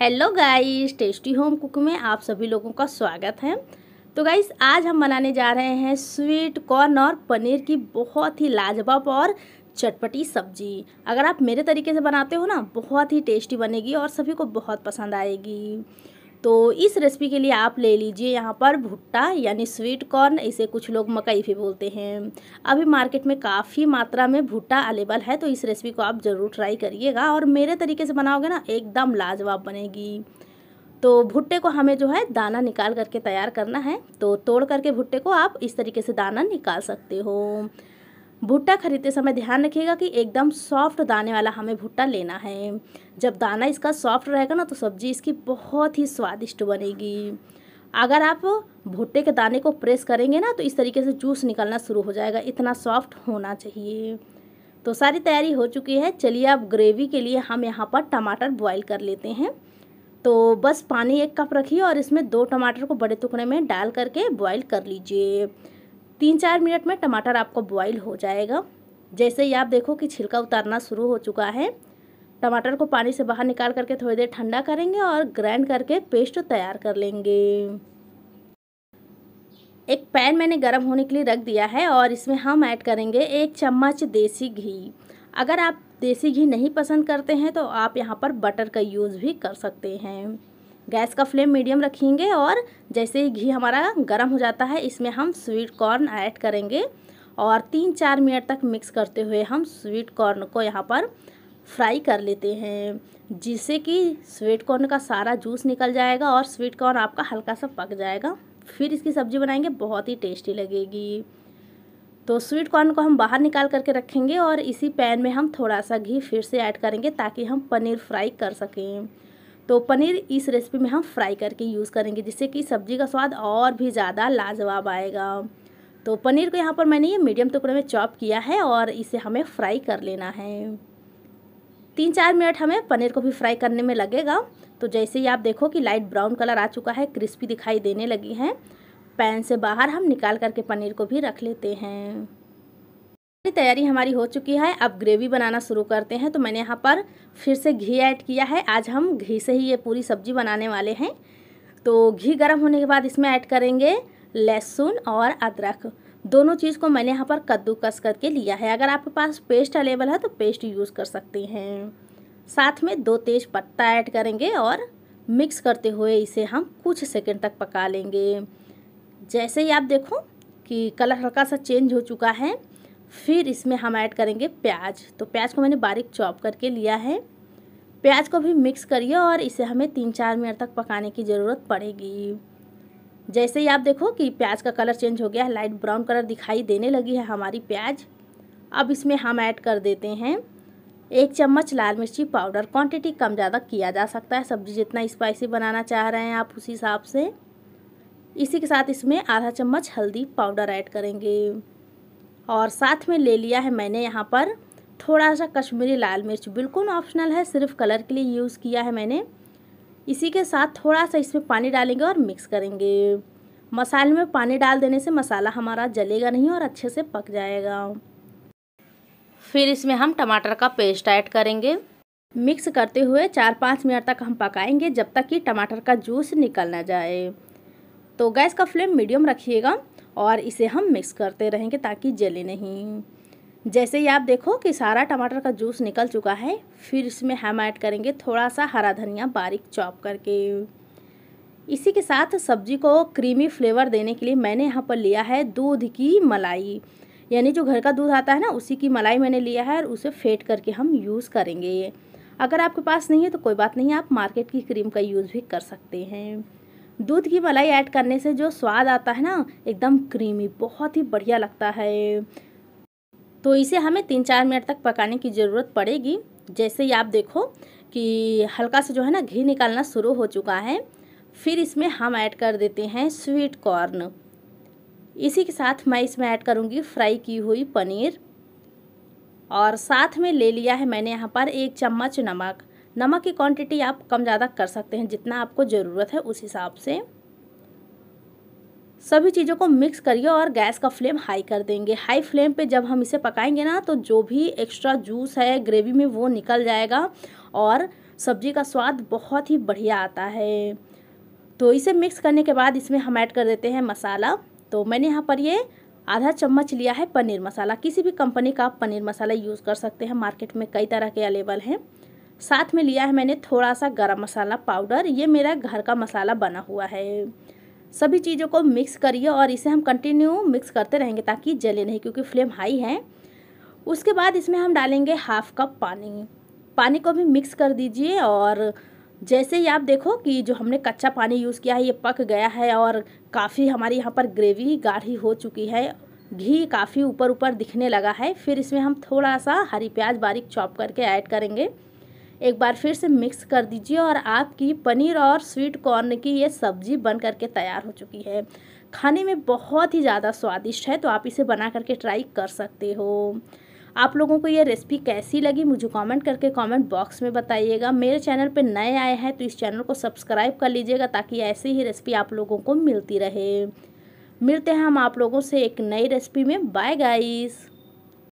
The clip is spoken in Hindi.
hello guys tasty home cook में आप सभी लोगों का स्वागत है तो गाइस आज हम बनाने जा रहे हैं स्वीट कॉर्न और पनीर की बहुत ही लाजवाब और चटपटी सब्जी अगर आप मेरे तरीके से बनाते हो ना बहुत ही टेस्टी बनेगी और सभी को बहुत पसंद आएगी तो इस रेसिपी के लिए आप ले लीजिए यहाँ पर भुट्टा यानी स्वीट कॉर्न इसे कुछ लोग मकई भी बोलते हैं अभी मार्केट में काफ़ी मात्रा में भुट्टा अवेलेबल है तो इस रेसिपी को आप ज़रूर ट्राई करिएगा और मेरे तरीके से बनाओगे ना एकदम लाजवाब बनेगी तो भुट्टे को हमें जो है दाना निकाल करके तैयार करना है तो तोड़ करके भुट्टे को आप इस तरीके से दाना निकाल सकते हो भुट्टा खरीदते समय ध्यान रखिएगा कि एकदम सॉफ्ट दाने वाला हमें भुट्टा लेना है जब दाना इसका सॉफ्ट रहेगा ना तो सब्जी इसकी बहुत ही स्वादिष्ट बनेगी अगर आप भुट्टे के दाने को प्रेस करेंगे ना तो इस तरीके से जूस निकलना शुरू हो जाएगा इतना सॉफ्ट होना चाहिए तो सारी तैयारी हो चुकी है चलिए अब ग्रेवी के लिए हम यहाँ पर टमाटर बॉईल कर लेते हैं तो बस पानी एक कप रखिए और इसमें दो टमाटर को बड़े टुकड़े में डाल करके बॉईल कर लीजिए तीन चार मिनट में टमाटर आपको बॉईल हो जाएगा जैसे ही आप देखो कि छिलका उतारना शुरू हो चुका है टमाटर को पानी से बाहर निकाल करके थोड़ी देर ठंडा करेंगे और ग्राइंड करके पेस्ट तैयार कर लेंगे एक पैन मैंने गर्म होने के लिए रख दिया है और इसमें हम ऐड करेंगे एक चम्मच देसी घी अगर आप देसी घी नहीं पसंद करते हैं तो आप यहाँ पर बटर का यूज़ भी कर सकते हैं गैस का फ्लेम मीडियम रखेंगे और जैसे ही घी हमारा गर्म हो जाता है इसमें हम स्वीट कॉर्न ऐड करेंगे और तीन चार मिनट तक मिक्स करते हुए हम स्वीट कॉर्न को यहाँ पर फ्राई कर लेते हैं जिससे कि स्वीट कॉर्न का सारा जूस निकल जाएगा और स्वीट कॉर्न आपका हल्का सा पक जाएगा फिर इसकी सब्ज़ी बनाएंगे बहुत ही टेस्टी लगेगी तो स्वीट कॉर्न को हम बाहर निकाल करके रखेंगे और इसी पैन में हम थोड़ा सा घी फिर से ऐड करेंगे ताकि हम पनीर फ्राई कर सकें तो पनीर इस रेसिपी में हम फ्राई करके यूज़ करेंगे जिससे कि सब्ज़ी का स्वाद और भी ज़्यादा लाजवाब आएगा तो पनीर को यहाँ पर मैंने ये मीडियम टुकड़े में चॉप किया है और इसे हमें फ्राई कर लेना है तीन चार मिनट हमें पनीर को भी फ्राई करने में लगेगा तो जैसे ही आप देखो कि लाइट ब्राउन कलर आ चुका है क्रिस्पी दिखाई देने लगी है पैन से बाहर हम निकाल करके पनीर को भी रख लेते हैं तैयारी हमारी हो चुकी है अब ग्रेवी बनाना शुरू करते हैं तो मैंने यहाँ पर फिर से घी ऐड किया है आज हम घी से ही ये पूरी सब्जी बनाने वाले हैं तो घी गर्म होने के बाद इसमें ऐड करेंगे लहसुन और अदरक दोनों चीज़ को मैंने यहाँ पर कद्दूकस करके लिया है अगर आपके पास पेस्ट अवेलेबल है तो पेस्ट यूज़ कर सकते हैं साथ में दो तेज पत्ता ऐड करेंगे और मिक्स करते हुए इसे हम कुछ सेकंड तक पका लेंगे जैसे ही आप देखो कि कलर हल्का सा चेंज हो चुका है फिर इसमें हम ऐड करेंगे प्याज तो प्याज को मैंने बारीक चॉप करके लिया है प्याज को भी मिक्स करिए और इसे हमें तीन चार मिनट तक पकाने की ज़रूरत पड़ेगी जैसे ही आप देखो कि प्याज का कलर चेंज हो गया है लाइट ब्राउन कलर दिखाई देने लगी है हमारी प्याज अब इसमें हम ऐड कर देते हैं एक चम्मच लाल मिर्ची पाउडर क्वांटिटी कम ज़्यादा किया जा सकता है सब्ज़ी जितना स्पाइसी बनाना चाह रहे हैं आप उस हिसाब से इसी के साथ इसमें आधा चम्मच हल्दी पाउडर ऐड करेंगे और साथ में ले लिया है मैंने यहाँ पर थोड़ा सा कश्मीरी लाल मिर्च बिल्कुल ऑप्शनल है सिर्फ कलर के लिए यूज़ किया है मैंने इसी के साथ थोड़ा सा इसमें पानी डालेंगे और मिक्स करेंगे मसाले में पानी डाल देने से मसाला हमारा जलेगा नहीं और अच्छे से पक जाएगा फिर इसमें हम टमाटर का पेस्ट ऐड करेंगे मिक्स करते हुए चार पाँच मिनट तक हम पकाएंगे जब तक कि टमाटर का जूस निकल ना जाए तो गैस का फ्लेम मीडियम रखिएगा और इसे हम मिक्स करते रहेंगे ताकि जले नहीं जैसे ही आप देखो कि सारा टमाटर का जूस निकल चुका है फिर इसमें हम ऐड करेंगे थोड़ा सा हरा धनिया बारीक चॉप करके इसी के साथ सब्जी को क्रीमी फ्लेवर देने के लिए मैंने यहाँ पर लिया है दूध की मलाई यानी जो घर का दूध आता है ना उसी की मलाई मैंने लिया है और उसे फेट करके हम यूज़ करेंगे अगर आपके पास नहीं है तो कोई बात नहीं आप मार्केट की क्रीम का यूज़ भी कर सकते हैं दूध की मलाई ऐड करने से जो स्वाद आता है ना एकदम क्रीमी बहुत ही बढ़िया लगता है तो इसे हमें तीन चार मिनट तक पकाने की ज़रूरत पड़ेगी जैसे ही आप देखो कि हल्का सा जो है ना घी निकालना शुरू हो चुका है फिर इसमें हम ऐड कर देते हैं स्वीट कॉर्न इसी के साथ मैं इसमें ऐड करूँगी फ्राई की हुई पनीर और साथ में ले लिया है मैंने यहाँ पर एक चम्मच नमक नमक की क्वांटिटी आप कम ज़्यादा कर सकते हैं जितना आपको ज़रूरत है उस हिसाब से सभी चीज़ों को मिक्स करिए और गैस का फ्लेम हाई कर देंगे हाई फ्लेम पे जब हम इसे पकाएंगे ना तो जो भी एक्स्ट्रा जूस है ग्रेवी में वो निकल जाएगा और सब्जी का स्वाद बहुत ही बढ़िया आता है तो इसे मिक्स करने के बाद इसमें हम ऐड कर देते हैं मसाला तो मैंने यहाँ पर ये आधा चम्मच लिया है पनीर मसाला किसी भी कंपनी का आप पनीर मसाला यूज़ कर सकते हैं मार्केट में कई तरह के अवेलेबल हैं साथ में लिया है मैंने थोड़ा सा गरम मसाला पाउडर ये मेरा घर का मसाला बना हुआ है सभी चीज़ों को मिक्स करिए और इसे हम कंटिन्यू मिक्स करते रहेंगे ताकि जले नहीं क्योंकि फ्लेम हाई है उसके बाद इसमें हम डालेंगे हाफ कप पानी पानी को भी मिक्स कर दीजिए और जैसे ही आप देखो कि जो हमने कच्चा पानी यूज़ किया है ये पक गया है और काफ़ी हमारे यहाँ पर ग्रेवी गाढ़ी हो चुकी है घी काफ़ी ऊपर ऊपर दिखने लगा है फिर इसमें हम थोड़ा सा हरी प्याज बारीक चॉप करके ऐड करेंगे एक बार फिर से मिक्स कर दीजिए और आपकी पनीर और स्वीट कॉर्न की ये सब्ज़ी बन करके तैयार हो चुकी है खाने में बहुत ही ज़्यादा स्वादिष्ट है तो आप इसे बना करके ट्राई कर सकते हो आप लोगों को ये रेसिपी कैसी लगी मुझे कमेंट करके कमेंट बॉक्स में बताइएगा मेरे चैनल पे नए आए हैं तो इस चैनल को सब्सक्राइब कर लीजिएगा ताकि ऐसी ही रेसिपी आप लोगों को मिलती रहे मिलते हैं हम आप लोगों से एक नई रेसिपी में बाय गाइस